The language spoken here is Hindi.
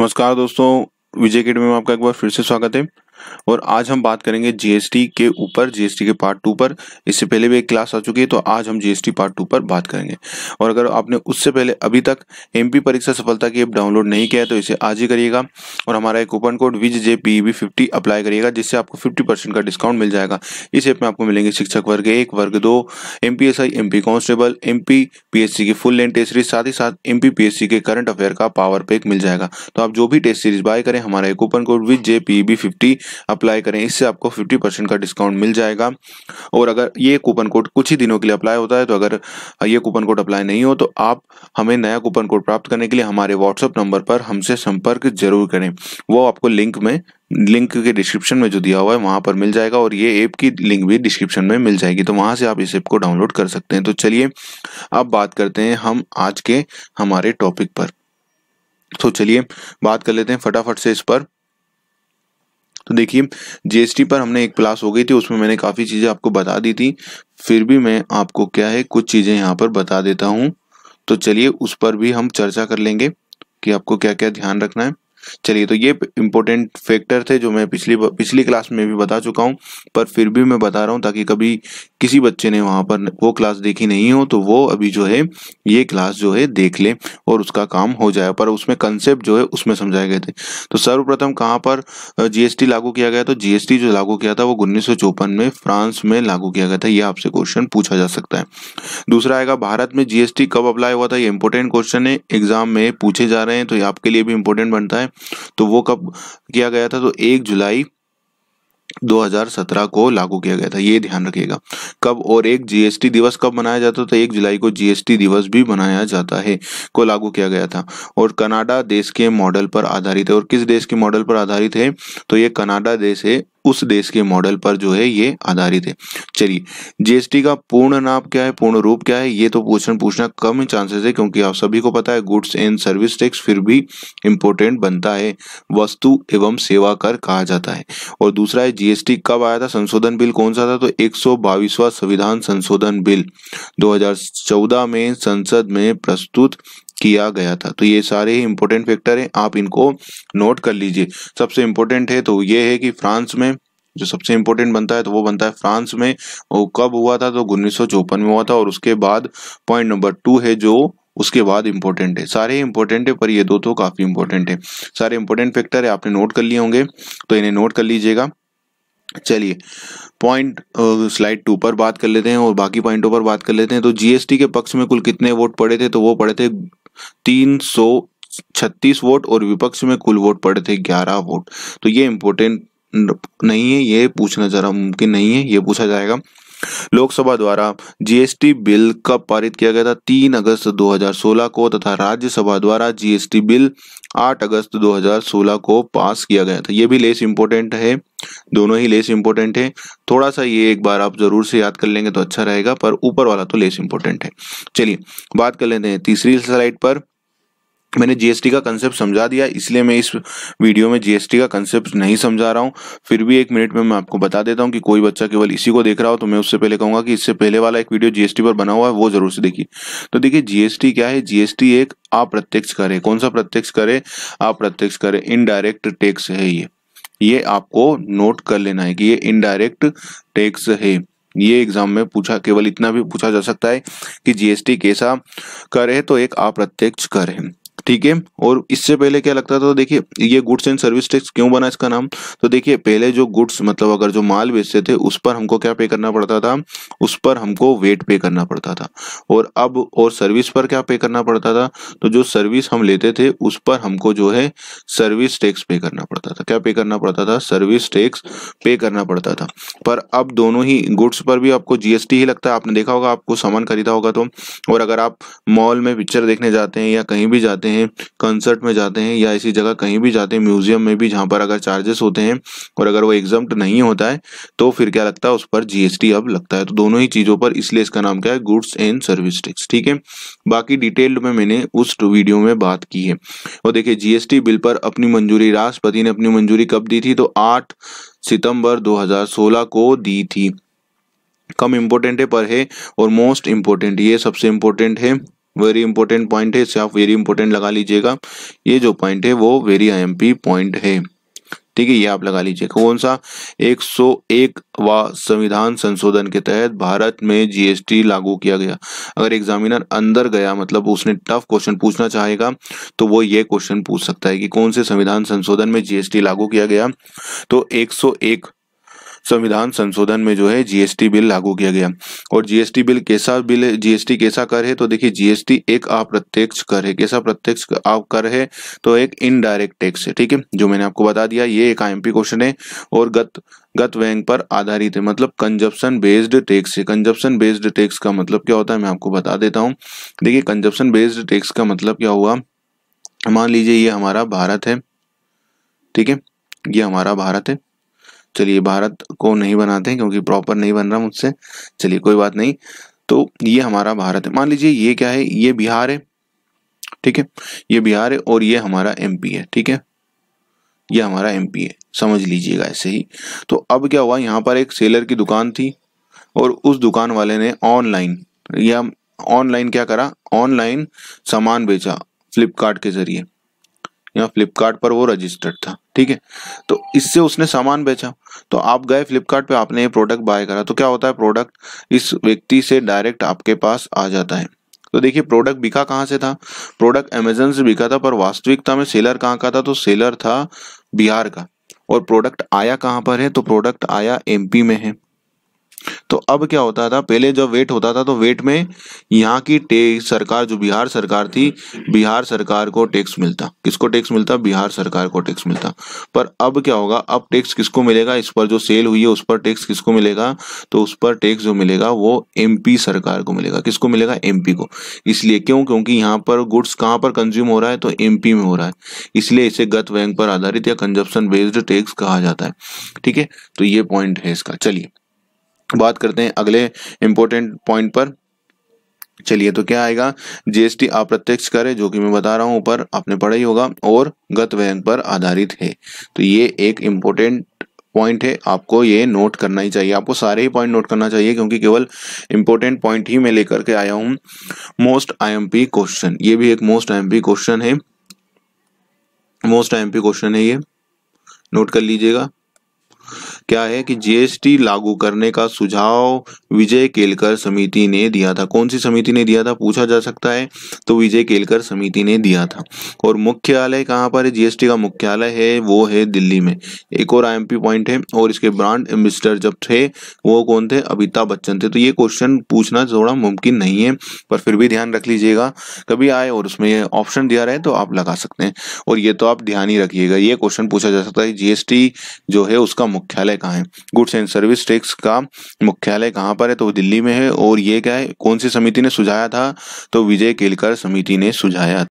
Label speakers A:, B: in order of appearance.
A: नमस्कार दोस्तों विजय किड में आपका एक बार फिर से स्वागत है और आज हम बात करेंगे जीएसटी के ऊपर जीएसटी के पार्ट टू पर इससे पहले भी एक क्लास आ चुकी है तो आज हम जीएसटी पार्ट टू पर बात करेंगे और अगर आपने उससे पहले अभी तक एमपी परीक्षा सफलता की एप डाउनलोड नहीं किया है तो इसे आज ही करिएगा और हमारा एक coupon code wiz J B fifty apply करिएगा जिससे आपको फिफ्टी परसेंट का डिस्काउंट मिल जाएगा इस ऐप में आपको मिलेंगे शिक्षक वर्ग एक वर्ग दो M P S I M P constable M P S C की फुल लेन टेस्ट सीरीज साथ ही साथ एम पी एस सी के करंट अफेयर का पावर पैक मिल जाएगा तो आप जो भी टेस्ट सीरीज बाय करें हमारा एक coupon code wiz J P B fifty apply करें इससे आपको फिफ्टी परसेंट का डिस्काउंट मिल जाएगा और अगर ये कूपन कोड कुछ ही दिनों के लिए अप्लाई होता है तो अगर ये कूपन कोड अप्लाई नहीं हो तो आप हमें नया कूपन कोड प्राप्त करने के लिए हमारे व्हाट्सअप नंबर पर हमसे संपर्क जरूर करें वो आपको लिंक में लिंक के डिस्क्रिप्शन में जो दिया हुआ है वहाँ पर मिल जाएगा और ये ऐप की लिंक भी डिस्क्रिप्शन में मिल जाएगी तो वहाँ से आप इस ऐप को डाउनलोड कर सकते हैं तो चलिए अब बात करते हैं हम आज के हमारे टॉपिक पर तो चलिए बात कर लेते हैं फटाफट से इस पर तो देखिए जीएसटी पर हमने एक क्लास हो गई थी उसमें मैंने काफ़ी चीज़ें आपको बता दी थी फिर भी मैं आपको क्या है कुछ चीज़ें यहाँ पर बता देता हूँ तो चलिए उस पर भी हम चर्चा कर लेंगे कि आपको क्या क्या ध्यान रखना है चलिए तो ये इंपॉर्टेंट फैक्टर थे जो मैं पिछली पिछली क्लास में भी बता चुका हूँ पर फिर भी मैं बता रहा हूँ ताकि कभी किसी बच्चे ने वहाँ पर वो क्लास देखी नहीं हो तो वो अभी जो है ये क्लास जो है देख ले और उसका काम हो जाए पर उसमें कंसेप्ट जो है उसमें समझाए गए थे तो सर्वप्रथम कहाँ पर जीएसटी लागू किया गया तो जीएसटी जो लागू किया था वो उन्नीस में फ्रांस में लागू किया गया था यह आपसे क्वेश्चन पूछा जा सकता है दूसरा आएगा भारत में जीएसटी कब अप्लाई हुआ था ये इंपॉर्टेंट क्वेश्चन है एग्जाम में पूछे जा रहे हैं तो ये आपके लिए भी इंपॉर्टेंट बनता है तो वो कब किया गया था तो एक जुलाई 2017 को लागू किया गया था ये ध्यान रखिएगा कब और एक जीएसटी दिवस कब मनाया जाता था तो एक जुलाई को जीएसटी दिवस भी मनाया जाता है को लागू किया गया था और कनाडा देश के मॉडल पर आधारित है और किस देश के मॉडल पर आधारित है तो ये कनाडा देश है उस देश के मॉडल पर जो है ये आधारित है चलिए जीएसटी का पूर्ण नाम क्या है पूर्ण रूप क्या है ये तो क्वेश्चन पूछना कम चांसेस है क्योंकि आप सभी को पता है गुड्स एंड सर्विस टैक्स फिर भी इंपोर्टेंट बनता है वस्तु एवं सेवा कर कहा जाता है और दूसरा है जीएसटी कब आया था संशोधन बिल कौन सा था तो एक संविधान संशोधन बिल दो में संसद में प्रस्तुत किया गया था तो ये सारे ही इंपॉर्टेंट फैक्टर हैं आप इनको नोट कर लीजिए सबसे इम्पोर्टेंट है तो ये है कि फ्रांस में जो सबसे इम्पोर्टेंट बनता है तो वो बनता है फ्रांस में वो कब हुआ था तो उन्नीस में हुआ था और उसके बाद पॉइंट नंबर टू है जो उसके बाद इंपॉर्टेंट है सारे इंपॉर्टेंट है पर ये दो तो काफ़ी इंपॉर्टेंट है सारे इंपॉर्टेंट फैक्टर है आपने नोट कर लिए होंगे तो इन्हें नोट कर लीजिएगा चलिए पॉइंट स्लाइड टू पर बात कर लेते हैं और बाकी पॉइंटों पर बात कर लेते हैं तो जीएसटी के पक्ष में कुल कितने वोट पड़े थे तो वो पड़े थे तीन सौ छत्तीस वोट और विपक्ष में कुल वोट पड़े थे ग्यारह वोट तो ये इंपोर्टेंट नहीं है ये पूछना जरा मुमकिन नहीं है ये पूछा जाएगा लोकसभा द्वारा जीएसटी बिल कब पारित किया गया था तीन अगस्त 2016 को तथा राज्यसभा द्वारा जीएसटी बिल 8 अगस्त 2016 को पास किया गया था ये भी लेस इम्पोर्टेंट है दोनों ही लेस इम्पोर्टेंट है थोड़ा सा ये एक बार आप जरूर से याद कर लेंगे तो अच्छा रहेगा पर ऊपर वाला तो लेस इंपोर्टेंट है चलिए बात कर लेते हैं तीसरी स्लाइड पर मैंने जीएसटी का कंसेप्ट समझा दिया इसलिए मैं इस वीडियो में जीएसटी का कंसेप्ट नहीं समझा रहा हूँ फिर भी एक मिनट में मैं आपको बता देता हूँ कि कोई बच्चा केवल इसी को देख रहा हो तो मैं उससे पहले कहूंगा कि इससे पहले वाला एक वीडियो जीएसटी पर बना हुआ है वो जरूर से देखिए तो देखिए जीएसटी क्या है जीएसटी एक अप्रत्यक्ष कर है कौन सा प्रत्यक्ष कर है अप्रत्यक्ष कर है इनडायरेक्ट टैक्स है ये ये आपको नोट कर लेना है कि ये इनडायरेक्ट टैक्स है ये एग्जाम में पूछा केवल इतना भी पूछा जा सकता है कि जीएसटी कैसा कर है तो एक अप्रत्यक्ष कर है ठीक है और इससे पहले क्या लगता था देखिए ये गुड्स एंड सर्विस टैक्स क्यों बना इसका नाम तो देखिए पहले जो गुड्स मतलब अगर जो माल बेचते थे उस पर हमको क्या पे करना पड़ता था उस पर हमको वेट पे करना पड़ता था और अब और सर्विस पर क्या पे करना पड़ता था तो जो सर्विस हम लेते थे उस पर हमको जो है सर्विस टैक्स पे करना पड़ता था क्या पे करना पड़ता था सर्विस टैक्स पे करना पड़ता था पर अब दोनों ही गुड्स पर भी आपको जीएसटी ही लगता है आपने देखा होगा आपको सामान खरीदा होगा तो और अगर आप मॉल में पिक्चर देखने जाते हैं या कहीं भी जाते हैं हैं कंसर्ट में जाते हैं या इसी जगह कहीं भी जाते हैं म्यूजियम में भी जहाँ पर अगर चार्जेस होते हैं और अगर वो एग्जाम नहीं होता है तो फिर क्या लगता है उस पर जीएसटी अब लगता है तो दोनों ही चीज़ों पर इसलिए इसका नाम क्या है गुड्स एंड सर्विस टैक्स ठीक है बाकी डिटेल्ड में मैंने उस वीडियो में बात की है और देखिए जीएसटी बिल पर अपनी मंजूरी राष्ट्रपति ने अपनी मंजूरी कब दी थी तो 8 सितंबर 2016 को दी थी कम इम्पोर्टेंट है पर है और मोस्ट इम्पोर्टेंट ये सबसे इम्पोर्टेंट है वेरी इंपॉर्टेंट पॉइंट है इसे आप वेरी इंपॉर्टेंट लगा लीजिएगा ये जो पॉइंट है वो वेरी आई पॉइंट है ठीक है ये आप लगा लीजिए कौन सा 101 व संविधान संशोधन के तहत भारत में जीएसटी लागू किया गया अगर एग्जामिनर अंदर गया मतलब उसने टफ क्वेश्चन पूछना चाहेगा तो वो ये क्वेश्चन पूछ सकता है कि कौन से संविधान संशोधन में जीएसटी लागू किया गया तो 101 संविधान संशोधन में जो है जीएसटी बिल लागू किया गया और जीएसटी बिल कैसा बिल है जीएसटी कैसा कर है तो देखिए जीएसटी एक अप्रत्यक्ष कर है कैसा प्रत्यक्ष कर है तो एक इनडायरेक्ट टैक्स है ठीक है जो मैंने आपको बता दिया ये एक आई क्वेश्चन है और गत गत व्यंग पर आधारित है मतलब कंजप्शन बेस्ड टैक्स है कंजप्शन बेस्ड टैक्स का मतलब क्या होता है मैं आपको बता देता हूँ देखिए कंजप्शन बेस्ड टैक्स का मतलब क्या हुआ मान लीजिए ये हमारा भारत है ठीक है ये हमारा भारत है चलिए भारत को नहीं बनाते हैं क्योंकि प्रॉपर नहीं बन रहा मुझसे चलिए कोई बात नहीं तो ये हमारा भारत है मान लीजिए ये क्या है ये बिहार है ठीक है ये बिहार है और ये हमारा एमपी है ठीक है ये हमारा एमपी है समझ लीजिएगा ऐसे ही तो अब क्या हुआ यहाँ पर एक सेलर की दुकान थी और उस दुकान वाले ने ऑनलाइन या ऑनलाइन क्या करा ऑनलाइन सामान बेचा फ्लिपकार्ट के जरिए या फ्लिपकार्ट पर वो रजिस्टर्ड था ठीक है तो इससे उसने सामान बेचा तो आप गए फ्लिपकार्ट पे आपने ये प्रोडक्ट बाय करा तो क्या होता है प्रोडक्ट इस व्यक्ति से डायरेक्ट आपके पास आ जाता है तो देखिए प्रोडक्ट बिका कहाँ से था प्रोडक्ट अमेजन से बिका था पर वास्तविकता में सेलर कहाँ का था तो सेलर था बिहार का और प्रोडक्ट आया कहाँ पर है तो प्रोडक्ट आया एमपी में है तो अब क्या होता था पहले जब वेट होता था तो वेट में यहाँ की सरकार जो बिहार सरकार थी बिहार सरकार को टैक्स मिलता किसको टैक्स मिलता बिहार सरकार को टैक्स मिलता पर अब क्या होगा अब टैक्स किसको मिलेगा इस पर जो सेल हुई है उस पर टैक्स किसको मिलेगा तो उस पर टैक्स जो मिलेगा वो एमपी सरकार को मिलेगा किसको मिलेगा एमपी को इसलिए क्यों क्योंकि यहाँ पर गुड्स कहाँ पर कंज्यूम हो रहा है तो एमपी में हो रहा है इसलिए इसे गत बैंक पर आधारित या कंजप्शन बेस्ड टैक्स कहा जाता है ठीक है तो ये पॉइंट है इसका चलिए बात करते हैं अगले इंपॉर्टेंट पॉइंट पर चलिए तो क्या आएगा जीएसटी अप्रत्यक्ष कर जो कि मैं बता रहा हूं ऊपर आपने पढ़ा ही होगा और गत व्ययन पर आधारित है तो ये एक इंपॉर्टेंट पॉइंट है आपको ये नोट करना ही चाहिए आपको सारे ही पॉइंट नोट करना चाहिए क्योंकि केवल इंपॉर्टेंट पॉइंट ही मैं लेकर के आया हूं मोस्ट आईएमपी क्वेश्चन ये भी एक मोस्ट आईएमपी क्वेश्चन है मोस्ट आईएमपी क्वेश्चन है ये नोट कर लीजिएगा क्या है कि जीएसटी लागू करने का सुझाव विजय केलकर समिति ने दिया था कौन सी समिति ने दिया था पूछा जा सकता है तो विजय केलकर समिति ने दिया था और मुख्यालय कहाँ पर है जीएसटी का मुख्यालय है वो है दिल्ली में एक और आईएमपी पॉइंट है और इसके ब्रांड एम्बेसडर जब थे वो कौन थे अमिताभ बच्चन थे तो ये क्वेश्चन पूछना थोड़ा मुमकिन नहीं है पर फिर भी ध्यान रख लीजिएगा कभी आए और उसमें ऑप्शन दिया रहे तो आप लगा सकते हैं और ये तो आप ध्यान ही रखिएगा ये क्वेश्चन पूछा जा सकता है जीएसटी जो है उसका मुख्यालय मुख्यालय कहाँ है गुड्स एंड सर्विस टैक्स का मुख्यालय कहाँ पर है तो दिल्ली में है और ये क्या है कौन सी समिति ने सुझाया था तो विजय केलकर समिति ने सुझाया